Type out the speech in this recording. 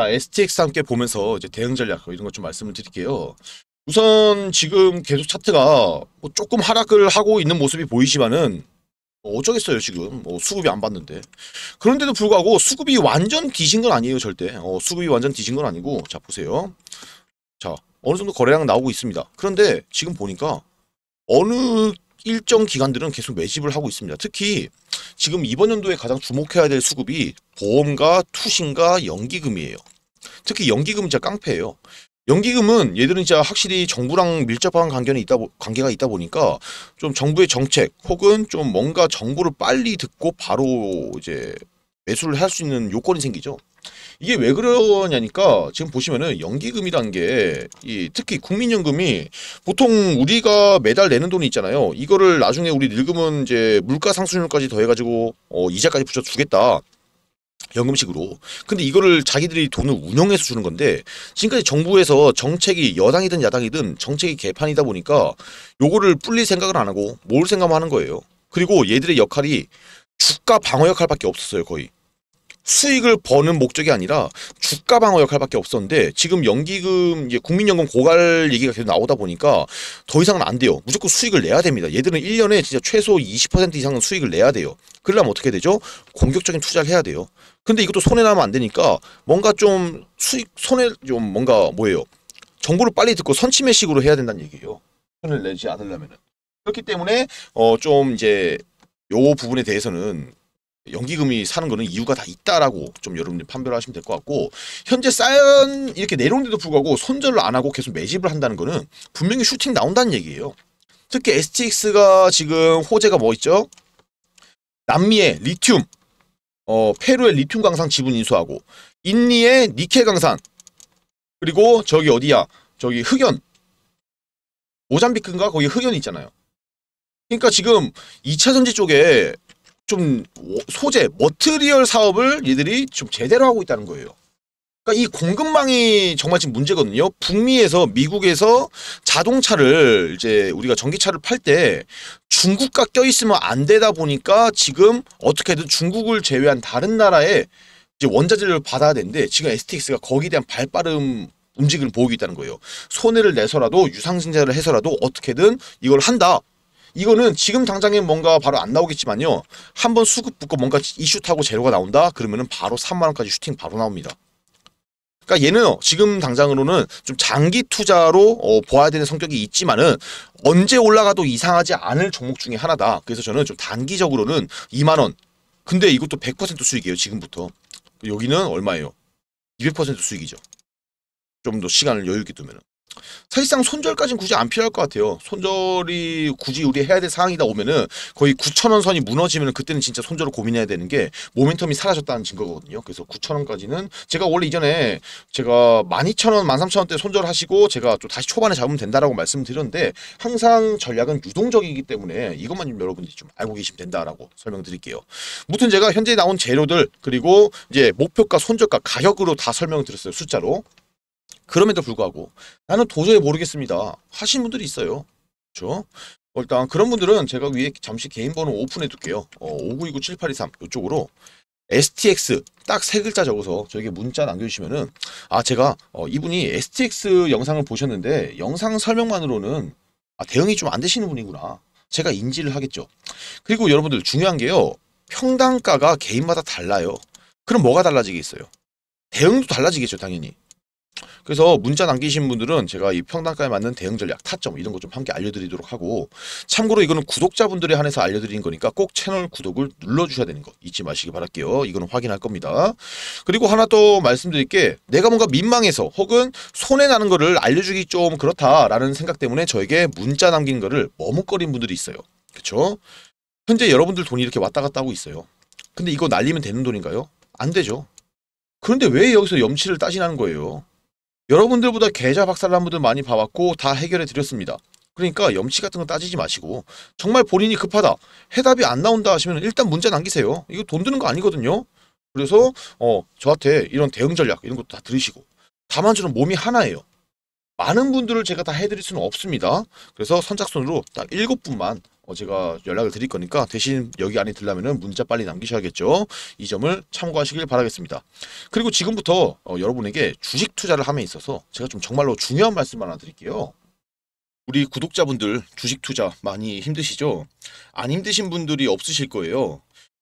자, 아, STX 함께 보면서 이제 대응 전략 이런 것 좀 말씀을 드릴게요. 우선 지금 계속 차트가 뭐 조금 하락을 하고 있는 모습이 보이지만은 뭐 어쩌겠어요 지금 뭐 수급이 안 받는데 그런데도 불구하고 수급이 완전 뒤진 건 아니에요 절대 어, 수급이 완전 뒤진 건 아니고 자 보세요 자 어느 정도 거래량 나오고 있습니다 그런데 지금 보니까 어느 일정 기간들은 계속 매집을 하고 있습니다. 특히 지금 이번 연도에 가장 주목해야 될 수급이 보험과 투신과 연기금이에요. 특히 연기금 진짜 깡패예요. 연기금은 얘들은 진짜 확실히 정부랑 밀접한 관계는 있다 관계가 있다 보니까 좀 정부의 정책 혹은 좀 뭔가 정보를 빨리 듣고 바로 이제 매수를 할 수 있는 요건이 생기죠. 이게 왜 그러냐니까 지금 보시면은 연기금이란 게이 특히 국민연금이 보통 우리가 매달 내는 돈이 있잖아요. 이거를 나중에 우리 늙으면 이제 물가 상승률까지 더해가지고 어, 이자까지 붙여 주겠다. 연금식으로. 근데 이거를 자기들이 돈을 운영해서 주는 건데 지금까지 정부에서 정책이 여당이든 야당이든 정책이 개판이다 보니까 요거를 풀릴 생각을 안 하고 뭘 생각만 하는 거예요. 그리고 얘들의 역할이 주가 방어 역할밖에 없었어요 거의. 수익을 버는 목적이 아니라 주가 방어 역할밖에 없었는데 지금 연기금 국민연금 고갈 얘기가 계속 나오다 보니까 더 이상은 안 돼요. 무조건 수익을 내야 됩니다. 얘들은 1년에 진짜 최소 20% 이상은 수익을 내야 돼요. 그러려면 어떻게 되죠? 공격적인 투자를 해야 돼요. 근데 이것도 손해나면 안 되니까 뭔가 좀 수익 손해 좀 뭔가 뭐예요? 정보를 빨리 듣고 선침의식으로 해야 된다는 얘기예요. 손을 내지 않으려면은. 그렇기 때문에 어 좀 이제 요 부분에 대해서는 연기금이 사는 거는 이유가 다 있다라고 좀 여러분들 판별 하시면 될 것 같고 현재 사연 이렇게 내려온데도 불구하고 손절을 안 하고 계속 매집을 한다는 거는 분명히 슈팅 나온다는 얘기예요. 특히 STX가 지금 호재가 뭐 있죠? 남미의 리튬, 어, 페루의 리튬 강산 지분 인수하고 인니의 니켈 강산 그리고 저기 어디야? 저기 흑연 모잠비크인가 거기 흑연 있잖아요. 그러니까 지금 2차 전지 쪽에 좀 소재, 머트리얼 사업을 얘들이 좀 제대로 하고 있다는 거예요. 그러니까 이 공급망이 정말 지금 문제거든요. 북미에서 미국에서 자동차를 이제 우리가 전기차를 팔 때 중국과 껴 있으면 안 되다 보니까 지금 어떻게든 중국을 제외한 다른 나라에 이제 원자재를 받아야 되는데 지금 STX가 거기에 대한 발빠름 움직임을 보이고 있다는 거예요. 손해를 내서라도 유상증자를 해서라도 어떻게든 이걸 한다. 이거는 지금 당장에 뭔가 바로 안 나오겠지만요. 한 번 수급 붙고 뭔가 이슈 타고 재료가 나온다? 그러면은 바로 3만원까지 슈팅 바로 나옵니다. 그러니까 얘는 지금 당장으로는 좀 장기 투자로 어, 보아야 되는 성격이 있지만은 언제 올라가도 이상하지 않을 종목 중에 하나다. 그래서 저는 좀 단기적으로는 2만 원. 근데 이것도 100% 수익이에요. 지금부터 여기는 얼마예요? 200% 수익이죠. 좀 더 시간을 여유 있게 두면은. 사실상 손절까지는 굳이 안 필요할 것 같아요. 손절이 굳이 우리 해야 될 상황이다 오면은 거의 9천원 선이 무너지면 그때는 진짜 손절을 고민해야 되는 게 모멘텀이 사라졌다는 증거거든요. 그래서 9천원까지는 제가 원래 이전에 제가 12,000원, 13,000원대 손절하시고 제가 또 다시 초반에 잡으면 된다라고 말씀드렸는데 항상 전략은 유동적이기 때문에 이것만 좀 여러분들이 좀 알고 계시면 된다라고 설명드릴게요. 무튼 제가 현재 나온 재료들 그리고 이제 목표가 손절가 가격으로 다 설명드렸어요. 숫자로. 그럼에도 불구하고 나는 도저히 모르겠습니다. 하신 분들이 있어요. 그렇죠? 어, 일단 그런 분들은 제가 위에 잠시 개인 번호 오픈해 둘게요. 어, 5929783 2 이쪽으로 STX 딱 세 글자 적어서 저에게 문자 남겨주시면은 아 제가 어, 이분이 STX 영상을 보셨는데 영상 설명만으로는 아, 대응이 좀 안 되시는 분이구나. 제가 인지를 하겠죠. 그리고 여러분들 중요한 게요. 평당가가 개인마다 달라요. 그럼 뭐가 달라지겠어요? 대응도 달라지겠죠 당연히. 그래서 문자 남기신 분들은 제가 이 평단가에 맞는 대응 전략, 타점 이런 거 좀 함께 알려드리도록 하고 참고로 이거는 구독자분들에 한해서 알려드리는 거니까 꼭 채널 구독을 눌러주셔야 되는 거 잊지 마시기 바랄게요. 이거는 확인할 겁니다. 그리고 하나 또 말씀드릴 게 내가 뭔가 민망해서 혹은 손해나는 거를 알려주기 좀 그렇다라는 생각 때문에 저에게 문자 남긴 거를 머뭇거린 분들이 있어요. 그렇죠? 현재 여러분들 돈이 이렇게 왔다 갔다 하고 있어요. 근데 이거 날리면 되는 돈인가요? 안 되죠. 그런데 왜 여기서 염치를 따지는 거예요? 여러분들보다 계좌 박살난 분들 많이 봐왔고 다 해결해 드렸습니다. 그러니까 염치 같은 거 따지지 마시고 정말 본인이 급하다 해답이 안 나온다 하시면 일단 문자 남기세요. 이거 돈 드는 거 아니거든요. 그래서 어 저한테 이런 대응 전략 이런 것도 다 들으시고 다만 저는 몸이 하나예요. 많은 분들을 제가 다 해드릴 수는 없습니다. 그래서 선착순으로 딱 7분만 어, 제가 연락을 드릴 거니까 대신 여기 안에 들려면 문자 빨리 남기셔야겠죠. 이 점을 참고하시길 바라겠습니다. 그리고 지금부터 어, 여러분에게 주식 투자를 함에 있어서 제가 좀 정말로 중요한 말씀 하나 드릴게요. 우리 구독자분들 주식 투자 많이 힘드시죠? 안 힘드신 분들이 없으실 거예요.